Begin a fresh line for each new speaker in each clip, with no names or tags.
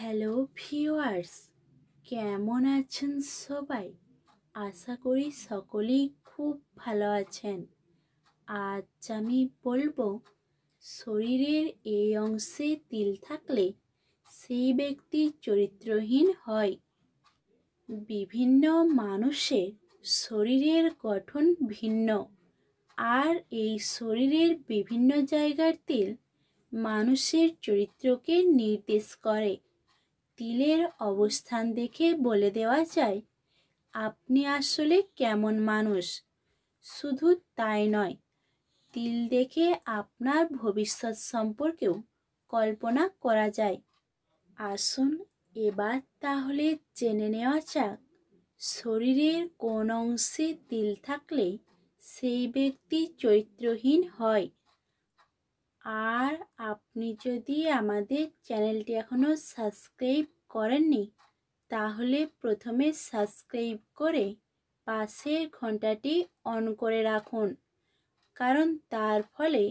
hello viewers কেমন আছেন সবাই আশা করি সকলেই খুব ভালো আছেন আজ আমি বলবো শরীরের এই অংশে তিল থাকলে সেই ব্যক্তি চরিত্রহীন হয় বিভিন্ন মানুষের শরীরের গঠন ভিন্ন আর এই শরীরের বিভিন্ন জায়গার তিল মানুষের চরিত্রকে নির্দেশ করে তিলের অবস্থান দেখে বলে দেওয়া যায় আপনি আসলে কেমন মানুষ শুধু তাই নয় তিল দেখে আপনার ভবিষ্যৎ সম্পর্কেও কল্পনা করা যায় আসুন এবার তাহলে জেনে নেওয়া যাক শরীরের কোন অংশে তিল থাকলে সেই ব্যক্তি চরিত্রহীন হয় আর আপনি যদি আমাদের চ্যানেলটি এখনও সাবস্ক্রাইব করেননি তাহলে প্রথমে সাবস্ক্রাইব করে পাশের ঘন্টাটি অন করে রাখুন কারণ তার ফলে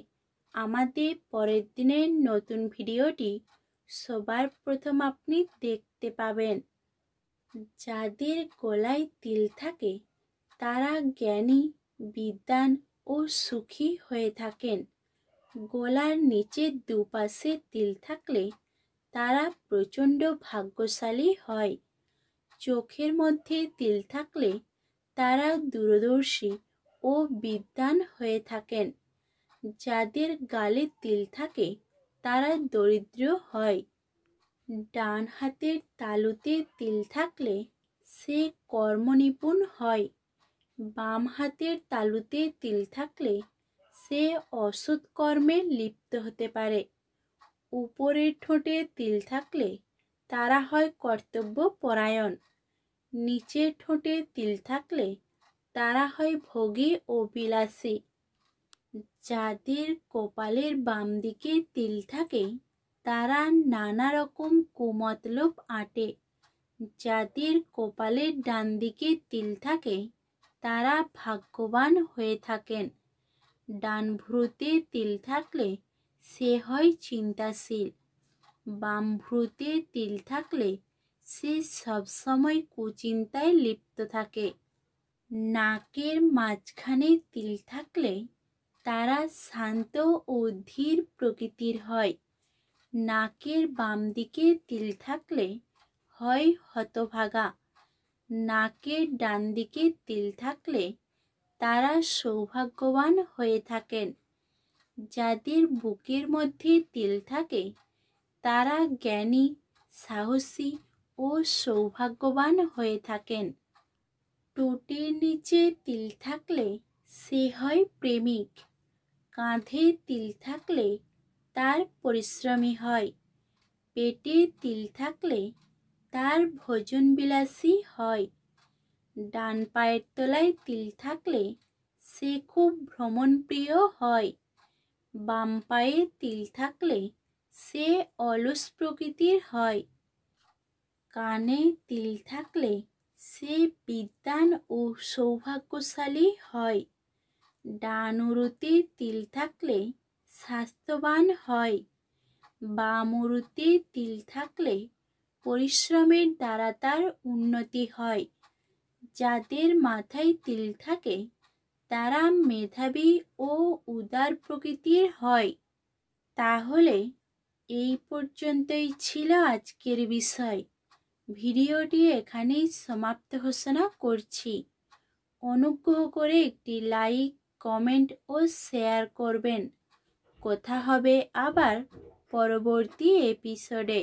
আমাদের পরের দিনের নতুন ভিডিওটি সবার প্রথম আপনি দেখতে পাবেন যাদের গলায় তিল থাকে তারা জ্ঞানী বিদ্যান ও সুখী হয়ে থাকেন গলার নিচে দুপাশে তিল থাকলে তারা প্রচণ্ড ভাগ্যশালী হয় চোখের মধ্যে তিল থাকলে তারা দূরদর্শী ও বিদ্যান হয়ে থাকেন যাদের গালে তিল থাকে তারা দরিদ্র হয় ডান হাতের তালুতে তিল থাকলে সে কর্মনিপুণ হয় বাম হাতের তালুতে তিল থাকলে সে অসৎ কর্মে লিপ্ত হতে পারে উপরের ঠোঁটে তিল থাকলে তারা হয় কর্তব্য পরায়ণ নিচের ঠোঁটে তিল থাকলে তারা হয় ভোগী ও বিলাসী যাদের কপালের বাম দিকে তিল থাকে তারা নানা রকম কুমতলোপ আটে যাদের কপালের ডান দিকে তিল থাকে তারা ভাগ্যবান হয়ে থাকেন ডান ভ্রুতে তিল থাকলে সে হয় চিন্তাশীল বামভ্রুতে তিল থাকলে সে সবসময় কুচিন্তায় লিপ্ত থাকে নাকের মাঝখানে তিল থাকলে তারা শান্ত ও ধীর প্রকৃতির হয় নাকের বাম দিকে তিল থাকলে হয় হতভাগা নাকের ডান দিকে তিল থাকলে তারা সৌভাগ্যবান হয়ে থাকেন যাদের বুকের মধ্যে তিল থাকে তারা জ্ঞানী সাহসী ও সৌভাগ্যবান হয়ে থাকেন টোটের নিচে তিল থাকলে সে হয় প্রেমিক কাঁধে তিল থাকলে তার পরিশ্রমী হয় পেটে তিল থাকলে তার ভোজন বিলাসী হয় ডান পায়ের তলায় তিল থাকলে সে খুব ভ্রমণপ্রিয় হয় বাম পায়ে তিল থাকলে সে অলস প্রকৃতির হয় কানে তিল থাকলে সে বিদ্যান ও সৌভাগ্যশালী হয় ডানুরুতে তিল থাকলে স্বাস্থ্যবান হয় বামরুতে তিল থাকলে পরিশ্রমের দ্বারা তার উন্নতি হয় যাদের মাথায় তিল থাকে তারা মেধাবী ও উদার প্রকৃতির হয় তাহলে এই পর্যন্তই ছিল আজকের বিষয় ভিডিওটি এখানেই সমাপ্ত ঘোষণা করছি অনুগ্রহ করে একটি লাইক কমেন্ট ও শেয়ার করবেন কথা হবে আবার পরবর্তী এপিসোডে